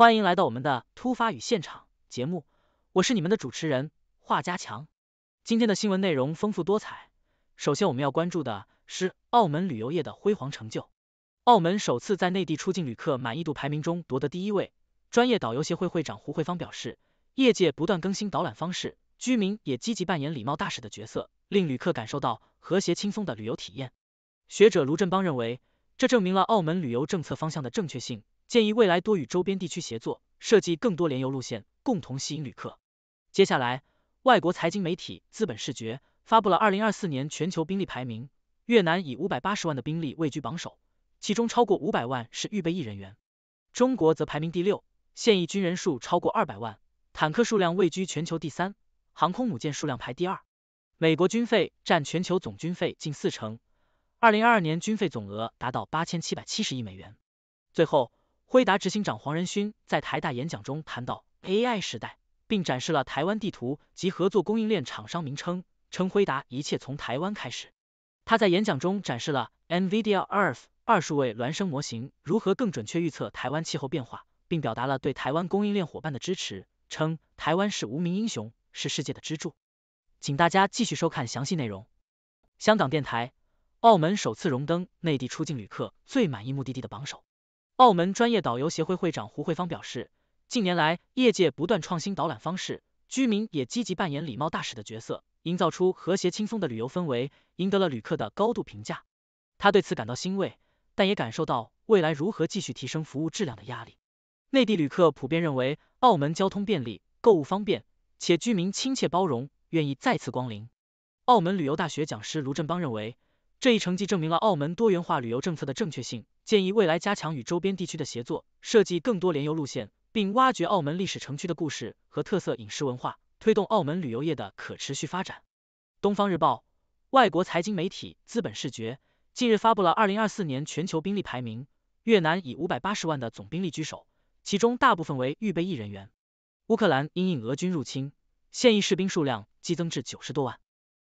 欢迎来到我们的突发与现场节目，我是你们的主持人华家强。今天的新闻内容丰富多彩。首先，我们要关注的是澳门旅游业的辉煌成就。澳门首次在内地出境旅客满意度排名中夺得第一位。专业导游协会会长胡慧芳表示，业界不断更新导览方式，居民也积极扮演礼貌大使的角色，令旅客感受到和谐轻松的旅游体验。学者卢振邦认为，这证明了澳门旅游政策方向的正确性。建议未来多与周边地区协作，设计更多联游路线，共同吸引旅客。接下来，外国财经媒体《资本视觉》发布了二零二四年全球兵力排名，越南以五百八十万的兵力位居榜首，其中超过五百万是预备役人员。中国则排名第六，现役军人数超过二百万，坦克数量位居全球第三，航空母舰数量排第二。美国军费占全球总军费近四成，二零二二年军费总额达到八千七百七十亿美元。最后。辉达执行长黄仁勋在台大演讲中谈到 AI 时代，并展示了台湾地图及合作供应链厂商名称，称辉达一切从台湾开始。他在演讲中展示了 NVIDIA Earth 二数位孪生模型如何更准确预测台湾气候变化，并表达了对台湾供应链伙伴的支持，称台湾是无名英雄，是世界的支柱。请大家继续收看详细内容。香港电台，澳门首次荣登内地出境旅客最满意目的地的榜首。澳门专业导游协会会长胡慧芳表示，近年来，业界不断创新导览方式，居民也积极扮演礼貌大使的角色，营造出和谐轻松的旅游氛围，赢得了旅客的高度评价。他对此感到欣慰，但也感受到未来如何继续提升服务质量的压力。内地旅客普遍认为，澳门交通便利，购物方便，且居民亲切包容，愿意再次光临。澳门旅游大学讲师卢振邦认为。这一成绩证明了澳门多元化旅游政策的正确性，建议未来加强与周边地区的协作，设计更多联游路线，并挖掘澳门历史城区的故事和特色饮食文化，推动澳门旅游业的可持续发展。东方日报、外国财经媒体《资本视觉》近日发布了二零二四年全球兵力排名，越南以五百八十万的总兵力居首，其中大部分为预备役人员；乌克兰因应俄军入侵，现役士兵数量激增至九十多万；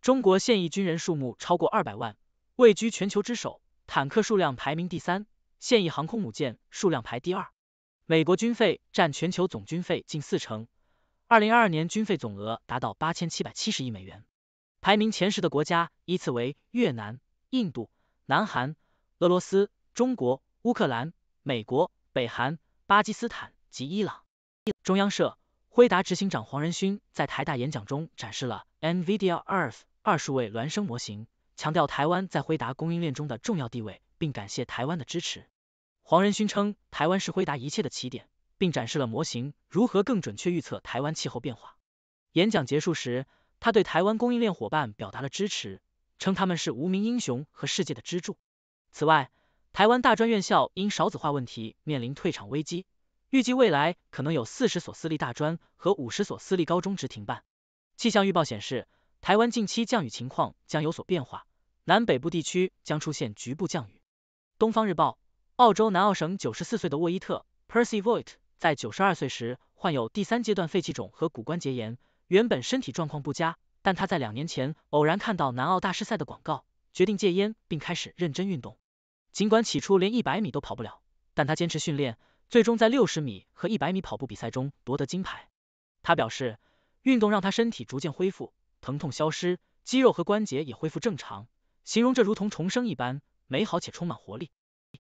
中国现役军人数目超过二百万。位居全球之首，坦克数量排名第三，现役航空母舰数量排第二。美国军费占全球总军费近四成，二零二二年军费总额达到八千七百七十亿美元。排名前十的国家依次为越南、印度、南韩、俄罗斯、中国、乌克兰、美国、北韩、巴基斯坦及伊朗。中央社，辉达执行长黄仁勋在台大演讲中展示了 Nvidia Earth 二数位孪生模型。强调台湾在辉达供应链中的重要地位，并感谢台湾的支持。黄仁勋称台湾是辉达一切的起点，并展示了模型如何更准确预测台湾气候变化。演讲结束时，他对台湾供应链伙伴表达了支持，称他们是无名英雄和世界的支柱。此外，台湾大专院校因少子化问题面临退场危机，预计未来可能有四十所私立大专和五十所私立高中直停办。气象预报显示。台湾近期降雨情况将有所变化，南北部地区将出现局部降雨。东方日报，澳洲南澳省九十四岁的沃伊特 Percy v o i g t 在九十二岁时患有第三阶段肺气肿和骨关节炎，原本身体状况不佳，但他在两年前偶然看到南澳大师赛的广告，决定戒烟并开始认真运动。尽管起初连一百米都跑不了，但他坚持训练，最终在六十米和一百米跑步比赛中夺得金牌。他表示，运动让他身体逐渐恢复。疼痛消失，肌肉和关节也恢复正常，形容这如同重生一般美好且充满活力。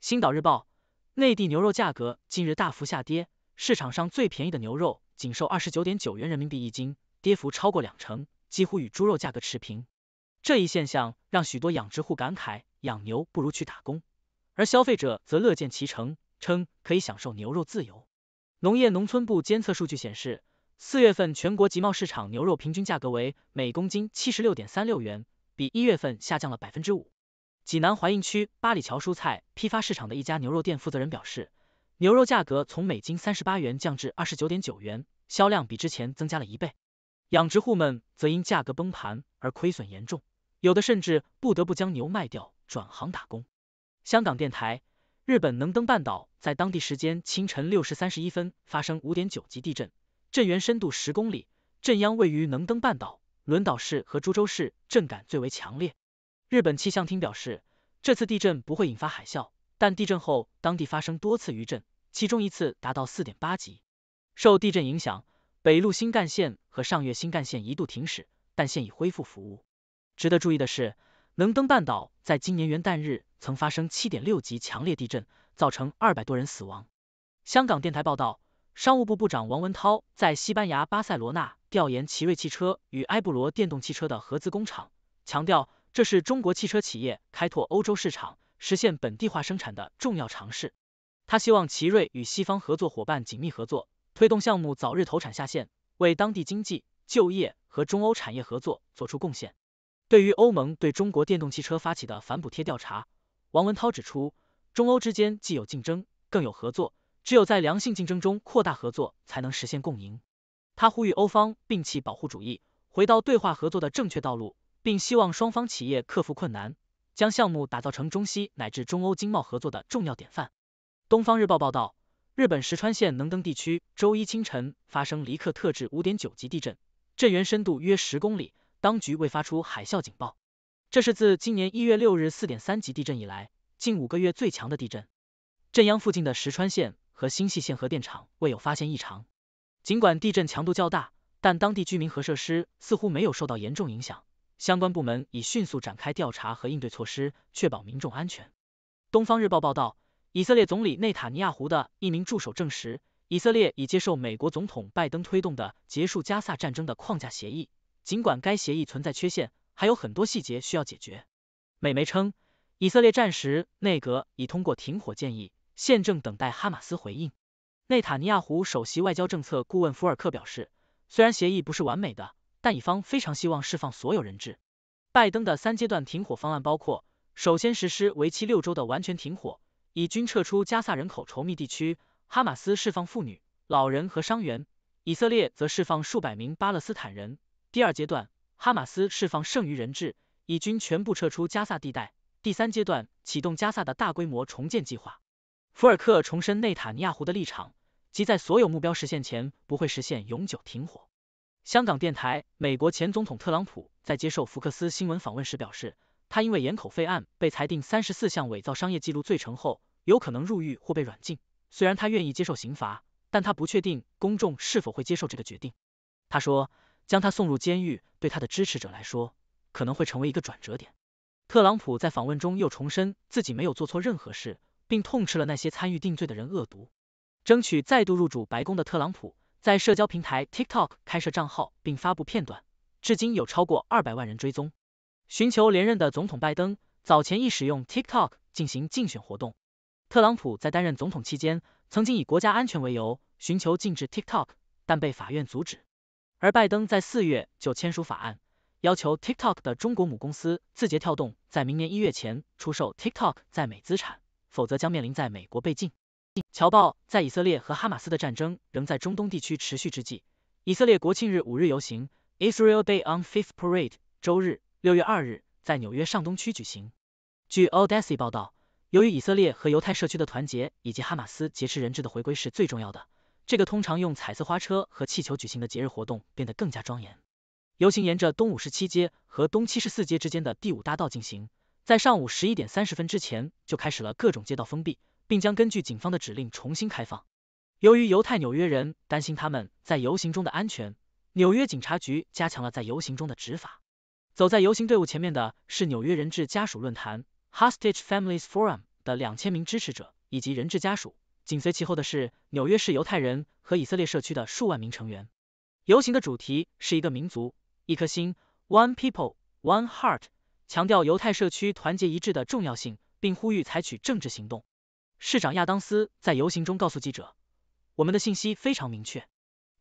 星岛日报，内地牛肉价格近日大幅下跌，市场上最便宜的牛肉仅售二十九点九元人民币一斤，跌幅超过两成，几乎与猪肉价格持平。这一现象让许多养殖户感慨，养牛不如去打工，而消费者则乐见其成，称可以享受牛肉自由。农业农村部监测数据显示。四月份全国集贸市场牛肉平均价格为每公斤七十六点三六元，比一月份下降了百分之五。济南槐荫区八里桥蔬菜批发市场的一家牛肉店负责人表示，牛肉价格从每斤三十八元降至二十九点九元，销量比之前增加了一倍。养殖户们则因价格崩盘而亏损严重，有的甚至不得不将牛卖掉转行打工。香港电台，日本能登半岛在当地时间清晨六时三十一分发生五点九级地震。震源深度十公里，震央位于能登半岛，轮岛市和株洲市震感最为强烈。日本气象厅表示，这次地震不会引发海啸，但地震后当地发生多次余震，其中一次达到四点八级。受地震影响，北陆新干线和上越新干线一度停驶，但现已恢复服务。值得注意的是，能登半岛在今年元旦日曾发生七点六级强烈地震，造成二百多人死亡。香港电台报道。商务部部长王文涛在西班牙巴塞罗那调研奇瑞汽车与埃布罗电动汽车的合资工厂，强调这是中国汽车企业开拓欧洲市场、实现本地化生产的重要尝试。他希望奇瑞与西方合作伙伴紧密合作，推动项目早日投产下线，为当地经济、就业和中欧产业合作做出贡献。对于欧盟对中国电动汽车发起的反补贴调查，王文涛指出，中欧之间既有竞争，更有合作。只有在良性竞争中扩大合作，才能实现共赢。他呼吁欧方摒弃保护主义，回到对话合作的正确道路，并希望双方企业克服困难，将项目打造成中西乃至中欧经贸合作的重要典范。东方日报报道，日本石川县能登地区周一清晨发生尼克特制五点九级地震，震源深度约十公里，当局未发出海啸警报。这是自今年一月六日四点三级地震以来，近五个月最强的地震。震央附近的石川县。和星系线核电厂未有发现异常。尽管地震强度较大，但当地居民和设施似乎没有受到严重影响。相关部门已迅速展开调查和应对措施，确保民众安全。东方日报报道，以色列总理内塔尼亚胡的一名助手证实，以色列已接受美国总统拜登推动的结束加萨战争的框架协议。尽管该协议存在缺陷，还有很多细节需要解决。美媒称，以色列战时内阁已通过停火建议。现正等待哈马斯回应。内塔尼亚胡首席外交政策顾问福尔克表示，虽然协议不是完美的，但以方非常希望释放所有人质。拜登的三阶段停火方案包括：首先实施为期六周的完全停火，以军撤出加萨人口稠密地区，哈马斯释放妇女、老人和伤员；以色列则释放数百名巴勒斯坦人。第二阶段，哈马斯释放剩余人质，以军全部撤出加萨地带。第三阶段，启动加萨的大规模重建计划。福尔克重申内塔尼亚胡的立场，即在所有目标实现前不会实现永久停火。香港电台，美国前总统特朗普在接受福克斯新闻访问时表示，他因为严口废案被裁定三十四项伪造商业记录罪成后，有可能入狱或被软禁。虽然他愿意接受刑罚，但他不确定公众是否会接受这个决定。他说，将他送入监狱对他的支持者来说可能会成为一个转折点。特朗普在访问中又重申自己没有做错任何事。并痛斥了那些参与定罪的人恶毒。争取再度入主白宫的特朗普，在社交平台 TikTok 开设账号并发布片段，至今有超过二百万人追踪。寻求连任的总统拜登，早前亦使用 TikTok 进行竞选活动。特朗普在担任总统期间，曾经以国家安全为由，寻求禁止 TikTok，但被法院阻止。而拜登在四月就签署法案，要求 TikTok 的中国母公司字节跳动，在明年一月前出售 TikTok 在美资产。否则将面临在美国被禁。侨报在以色列和哈马斯的战争仍在中东地区持续之际，以色列国庆日五日游行 （Israel Day on Fifth Parade） 周日六月二日在纽约上东区举行。据 o Dessi 报道，由于以色列和犹太社区的团结以及哈马斯劫持人质的回归是最重要的，这个通常用彩色花车和气球举行的节日活动变得更加庄严。游行沿着东五十七街和东七十四街之间的第五大道进行。在上午十一点三十分之前，就开始了各种街道封闭，并将根据警方的指令重新开放。由于犹太纽约人担心他们在游行中的安全，纽约警察局加强了在游行中的执法。走在游行队伍前面的是纽约人质家属论坛 （Hostage Families Forum） 的两千名支持者以及人质家属，紧随其后的是纽约市犹太人和以色列社区的数万名成员。游行的主题是一个民族，一颗心：One People, One Heart。强调犹太社区团结一致的重要性，并呼吁采取政治行动。市长亚当斯在游行中告诉记者：“我们的信息非常明确，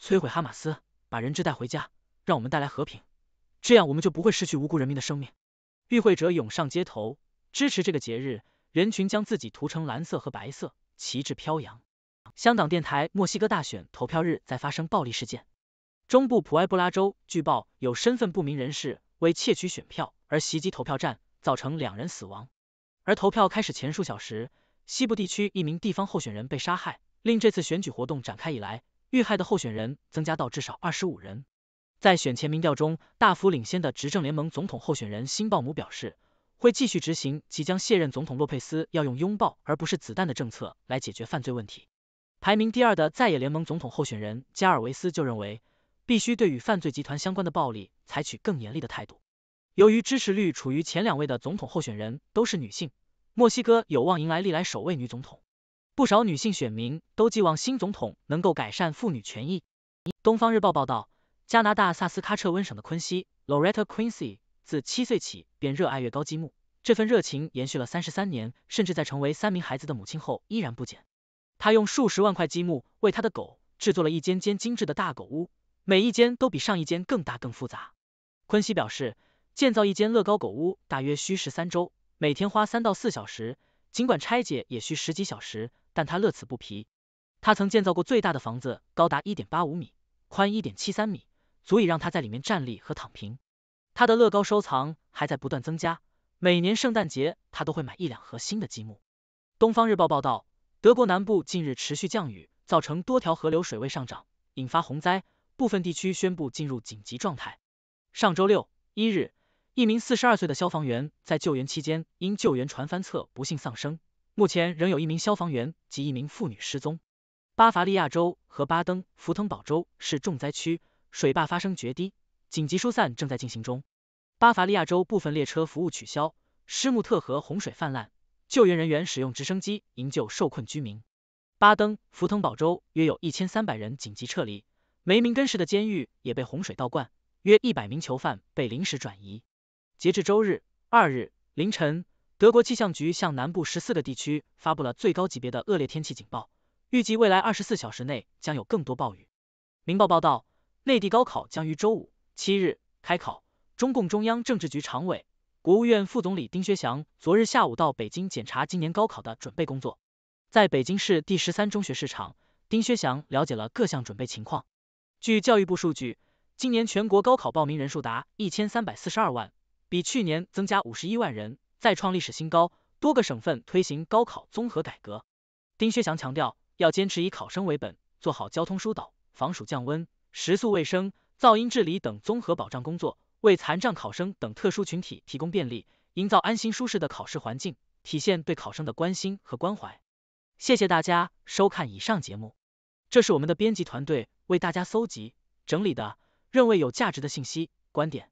摧毁哈马斯，把人质带回家，让我们带来和平，这样我们就不会失去无辜人民的生命。”与会者涌上街头，支持这个节日，人群将自己涂成蓝色和白色，旗帜飘扬。香港电台，墨西哥大选投票日在发生暴力事件，中部普埃布拉州据报有身份不明人士为窃取选票。而袭击投票站，造成两人死亡。而投票开始前数小时，西部地区一名地方候选人被杀害，令这次选举活动展开以来，遇害的候选人增加到至少二十五人。在选前民调中大幅领先的执政联盟总统候选人辛鲍姆表示，会继续执行即将卸任总统洛佩斯要用拥抱而不是子弹的政策来解决犯罪问题。排名第二的在野联盟总统候选人加尔维斯就认为，必须对与犯罪集团相关的暴力采取更严厉的态度。由于支持率处于前两位的总统候选人都是女性，墨西哥有望迎来历来首位女总统。不少女性选民都寄望新总统能够改善妇女权益。东方日报报道，加拿大萨斯喀彻温省的昆西 Loretta Quincy 自七岁起便热爱乐高积木，这份热情延续了三十三年，甚至在成为三名孩子的母亲后依然不减。她用数十万块积木为她的狗制作了一间间精致的大狗屋，每一间都比上一间更大更复杂。昆西表示。建造一间乐高狗屋大约需十三周，每天花三到四小时。尽管拆解也需十几小时，但他乐此不疲。他曾建造过最大的房子，高达一点八五米，宽一点七三米，足以让他在里面站立和躺平。他的乐高收藏还在不断增加，每年圣诞节他都会买一两盒新的积木。东方日报报道，德国南部近日持续降雨，造成多条河流水位上涨，引发洪灾，部分地区宣布进入紧急状态。上周六一日。一名四十二岁的消防员在救援期间因救援船翻侧不幸丧生，目前仍有一名消防员及一名妇女失踪。巴伐利亚州和巴登符腾堡州是重灾区，水坝发生决堤，紧急疏散正在进行中。巴伐利亚州部分列车服务取消，施穆特河洪水泛滥，救援人员使用直升机营救受困居民。巴登福腾堡州约有一千三百人紧急撤离，梅明根市的监狱也被洪水倒灌，约一百名囚犯被临时转移。截至周日二日凌晨，德国气象局向南部十四个地区发布了最高级别的恶劣天气警报，预计未来二十四小时内将有更多暴雨。明报报道，内地高考将于周五七日开考。中共中央政治局常委、国务院副总理丁薛祥昨日下午到北京检查今年高考的准备工作，在北京市第十三中学市场，丁薛祥了解了各项准备情况。据教育部数据，今年全国高考报名人数达一千三百四十二万。比去年增加五十一万人，再创历史新高。多个省份推行高考综合改革。丁薛祥强调，要坚持以考生为本，做好交通疏导、防暑降温、食宿卫生、噪音治理等综合保障工作，为残障考生等特殊群体提供便利，营造安心舒适的考试环境，体现对考生的关心和关怀。谢谢大家收看以上节目，这是我们的编辑团队为大家搜集整理的，认为有价值的信息观点。